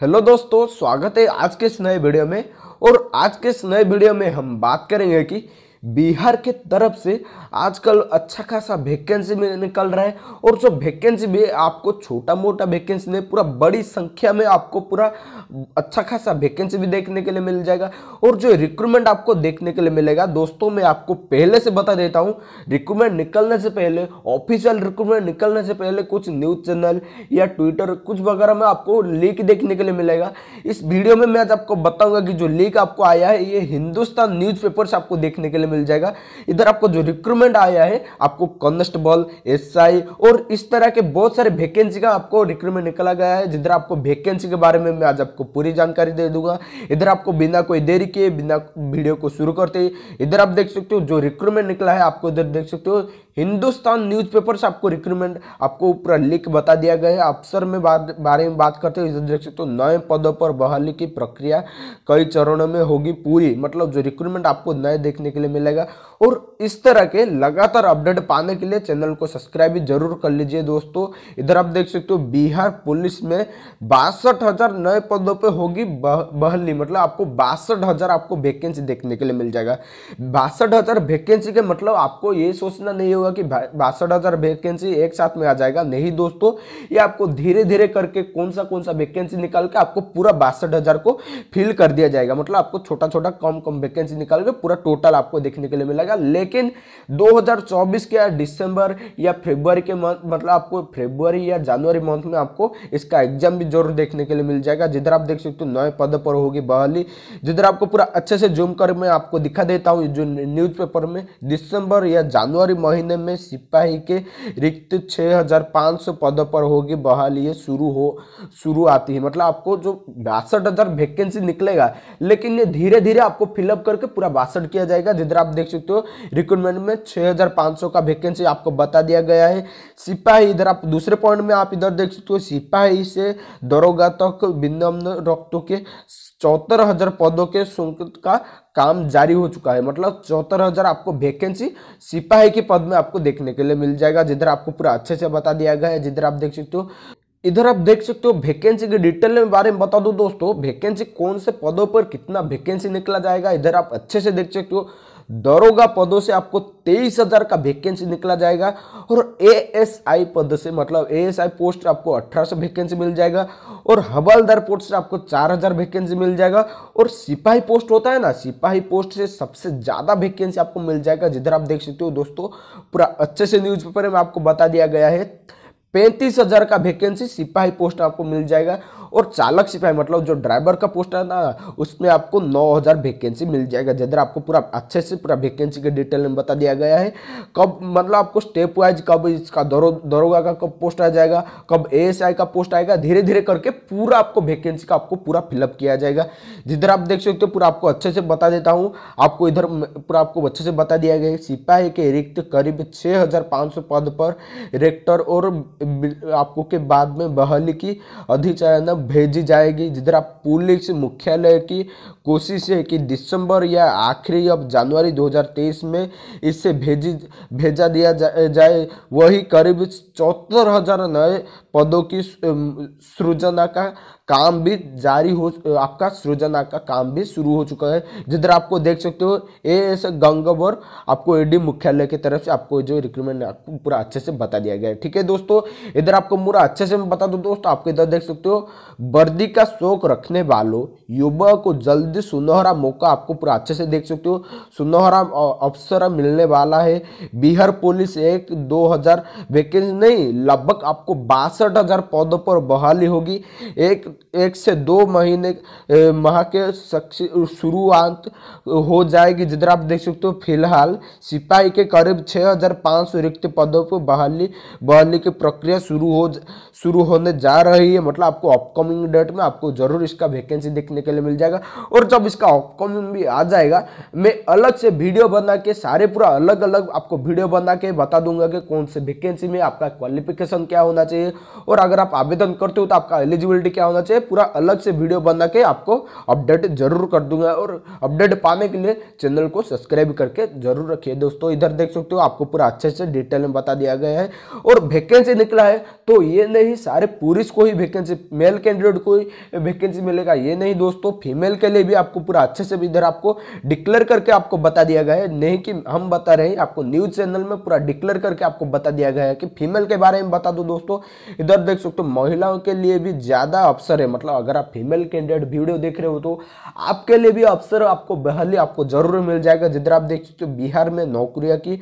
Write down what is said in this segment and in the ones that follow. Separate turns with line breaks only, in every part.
hello दोस्तों स्वागत है आज के इस नए वीडियो में और आज के इस नए वीडियो में हम बात करेंगे कि बिहार के तरफ से आजकल अच्छा खासा वैकेंसी में निकल रहा है और जो वैकेंसी भी आपको छोटा मोटा वैकेंसी नहीं पूरा बड़ी संख्या में आपको पूरा अच्छा खासा वैकेंसी भी देखने के लिए मिल जाएगा और जो रिक्रूटमेंट आपको देखने के लिए मिलेगा दोस्तों मैं आपको पहले से बता देता हूँ रिक्रूटमेंट निकलने से पहले ऑफिशियल रिक्रूटमेंट निकलने से पहले कुछ न्यूज़ चैनल या ट्विटर कुछ वगैरह में आपको लीक देखने के लिए मिलेगा इस वीडियो में मैं आज आपको बताऊंगा कि जो लीक आपको आया है ये हिंदुस्तान न्यूज़पेपर से आपको देखने के लिए मिल जाएगा इधर आपको जो रिक्रूटमेंट आया है आपको कॉन्स्टेबल एसआई और इस तरह के बहुत सारे वैकेंसी का आपको रिक्रूटमेंट निकला गया है जिधर आपको वैकेंसी के बारे में मैं आज आपको पूरी जानकारी दे दूंगा इधर आपको बिना कोई देरी के बिना वीडियो को शुरू करते इधर आप देख सकते हो जो रिक्रूटमेंट निकला है आपको इधर देख सकते हो हिंदुस्तान से आपको रिक्रूटमेंट आपको ऊपर लिख बता दिया गया है अफसर में बात बारे में बात करते हैं देख सकते हो तो नए पदों पर बहाली की प्रक्रिया कई चरणों में होगी पूरी मतलब जो रिक्रूटमेंट आपको नए देखने के लिए मिलेगा और इस तरह के लगातार अपडेट पाने के लिए चैनल को सब्सक्राइब भी जरूर कर लीजिए दोस्तों इधर आप देख सकते हो बिहार पुलिस में बासठ हजार नए पदों पर होगी बहली मतलब आपको बासठ हजार आपको वैकेंसी देखने के लिए मिल जाएगा बासठ हजार वैकेंसी के मतलब आपको ये सोचना नहीं होगा होगा कि बासठ हज़ार वैकेंसी एक साथ में आ जाएगा नहीं दोस्तों ये आपको धीरे धीरे करके कौन सा कौन सा वैकेंसी निकाल के आपको पूरा बासठ हज़ार को फिल कर दिया जाएगा मतलब आपको छोटा छोटा कम कम वैकेंसी निकाल के पूरा टोटल आपको देखने के लिए मिलेगा लेकिन दो के दिसंबर या फेब्रुवरी के मंथ मतलब आपको फेब्रुवरी या जनवरी मंथ में आपको इसका एग्जाम भी जरूर देखने के लिए मिल जाएगा जिधर आप देख सकते हो नए पद पर होगी बहाली जिधर आपको पूरा अच्छे से जूम कर मैं आपको दिखा देता हूँ जो न्यूज़पेपर में दिसंबर या जनवरी महीने मामले में सिपाही के रिक्त 6,500 पद पर होगी बहाली ये शुरू हो शुरू आती है मतलब आपको जो बासठ हज़ार वैकेंसी निकलेगा लेकिन ये धीरे धीरे आपको फिलअप करके पूरा बासठ किया जाएगा जिधर आप देख सकते हो रिक्रूटमेंट में छः का वैकेंसी आपको बता दिया गया है सिपाही इधर आप दूसरे पॉइंट में आप इधर देख सकते हो सिपाही से दरोगा तक तो बिंदम रक्तों के चौहत्तर हजार पदों के शुल्क का काम जारी हो चुका है मतलब चौहत्तर हज़ार आपको वैकेंसी सिपाही के पद में आपको देखने के लिए मिल जाएगा जिधर आपको पूरा अच्छे से बता दिया गया है जिधर आप देख सकते हो इधर आप देख सकते हो वैकेंसी के डिटेल में बारे में बता दो दोस्तों वैकेंसी कौन से पदों पर कितना वैकेंसी निकला जाएगा इधर आप अच्छे से देख सकते हो दरोगा पदों से आपको तेईस हजार का वैकेंसी निकला जाएगा और एएसआई पद से मतलब एएसआई पोस्ट आपको अठारह सौ वैकेंसी मिल जाएगा और हवलदार पोस्ट से आपको चार हजार वैकेंसी मिल जाएगा और सिपाही पोस्ट होता है ना सिपाही पोस्ट से सबसे ज़्यादा वैकेंसी आपको मिल जाएगा जिधर आप देख सकते हो दोस्तों पूरा अच्छे से न्यूज पेपर में आपको बता दिया गया है पैंतीस हजार का वैकेंसी सिपाही पोस्ट आपको मिल जाएगा और चालक सिपाही मतलब जो ड्राइवर का पोस्ट है ना उसमें आपको नौ हज़ार वैकेंसी मिल जाएगा जिधर आपको पूरा अच्छे से पूरा वैकेंसी के डिटेल में बता दिया गया है कब मतलब आपको स्टेप वाइज कब इसका दरोगा का कब पोस्ट आ जाएगा कब ए का पोस्ट आएगा धीरे धीरे करके पूरा आपको वैकेंसी का आपको पूरा फिलअप किया जाएगा जिधर आप देख सकते हो पूरा आपको अच्छे से बता देता हूँ आपको इधर पूरा आपको अच्छे से बता दिया गया सिपाही के रिक्त करीब 6,500 पद पर रेक्टर और आपको के बाद में बहाली की अधिचयन भेजी जाएगी जिधर पुलिस मुख्यालय की कोशिश है कि दिसंबर या आखिरी अब जनवरी 2023 में इसे भेजी भेजा दिया जाए वही करीब चौहत्तर हजार नए पदों की सृजना का काम भी जारी हो आपका सृजना का काम भी शुरू हो चुका है जिधर आपको देख सकते हो ए एस गंगवर आपको एडी मुख्यालय की तरफ से आपको जो रिक्रूटमेंट आपको पूरा अच्छे से बता दिया गया है ठीक है दोस्तों इधर आपको पूरा अच्छे से मैं बता दूं दोस्तों आपको इधर देख सकते हो वर्दी का शौक रखने वालों युवा को जल्दी सुनहरा मौका आपको पूरा अच्छे से देख सकते हो सुनहरा अवसर मिलने वाला है बिहार पुलिस एक 2000 वैकेंसी नहीं लगभग आपको बासठ हजार पदों पर बहाली होगी एक एक से दो महीने माह के शुरुआत हो जाएगी जिधर आप देख सकते हो फिलहाल सिपाही के करीब 6500 रिक्त पदों पर बहाली बहाली की प्रक्रिया शुरू हो शुरू होने जा रही है मतलब आपको अपकमिंग डेट में आपको जरूर इसका वैकेंसी देखने के लिए मिल जाएगा और जब इसका अपकमिंग भी आ जाएगा मैं अलग से वीडियो बना के सारे पूरा अलग अलग आपको वीडियो बना के बता दूंगा कि कौन से वैकेंसी में आपका क्वालिफिकेशन क्या होना चाहिए और अगर आप आवेदन करते हो तो आपका एलिजिबिलिटी क्या होना चाहिए पूरा अलग से वीडियो बना के आपको अपडेट जरूर कर दूंगा और अपडेट पाने के लिए चैनल को सब्सक्राइब करके जरूर रखिए दोस्तों इधर देख सकते हो आपको पूरा अच्छे से डिटेल में बता दिया गया है और वैकेंसी निकला है तो ये नहीं सारे पुरुष को ही वैकेंसी मेल कैंडिडेट को वैकेंसी मिलेगा ये नहीं दोस्तों फीमेल के लिए भी आपको पूरा अच्छे से इधर आपको डिक्लेयर करके आपको बता दिया गया है नहीं कि हम बता रहे हैं आपको न्यूज चैनल में पूरा डिक्लेयर करके आपको बता दिया गया है कि फीमेल के बारे में बता दो दोस्तों इधर देख सकते हो महिलाओं के लिए भी ज़्यादा अवसर है मतलब अगर आप फीमेल कैंडिडेट वीडियो देख रहे हो तो आपके लिए भी अवसर आपको बहली आपको जरूर मिल जाएगा जिधर आप देख सकते हो बिहार में नौकरिया की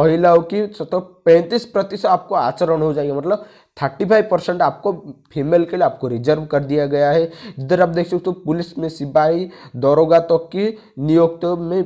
महिलाओं की सतह पैंतीस प्रतिशत आपको आचरण हो जाएगा मतलब थर्टी फाइव परसेंट आपको फीमेल के लिए आपको रिजर्व कर दिया गया है इधर आप देख सकते हो तो पुलिस में सिपाही दरोगा तक तो की नियुक्त में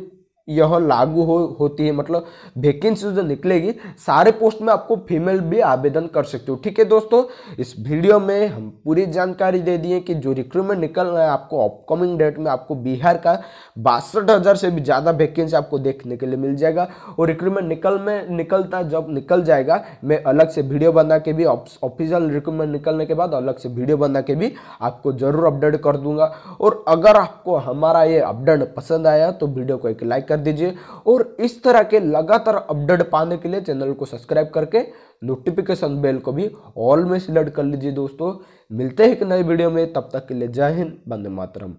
यह लागू हो होती है मतलब वैकेंसी जो निकलेगी सारे पोस्ट में आपको फीमेल भी आवेदन कर सकते हो ठीक है दोस्तों इस वीडियो में हम पूरी जानकारी दे दिए कि जो रिक्रूटमेंट निकल रहा है आपको अपकमिंग डेट में आपको बिहार का बासठ हज़ार से भी ज़्यादा वैकेंसी आपको देखने के लिए मिल जाएगा और रिक्रूटमेंट निकल में निकलता जब निकल जाएगा मैं अलग से वीडियो बना के भी ऑफिशियल रिक्रूटमेंट निकलने के बाद अलग से वीडियो बना के भी आपको ज़रूर अपडेट कर दूंगा और अगर आपको हमारा ये अपडेट पसंद आया तो वीडियो को एक लाइक कर दीजिए और इस तरह के लगातार अपडेट पाने के लिए चैनल को सब्सक्राइब करके नोटिफिकेशन बेल को भी ऑल में सिलेक्ट कर लीजिए दोस्तों मिलते हैं एक नए वीडियो में तब तक के लिए जय हिंद बंदे मातरम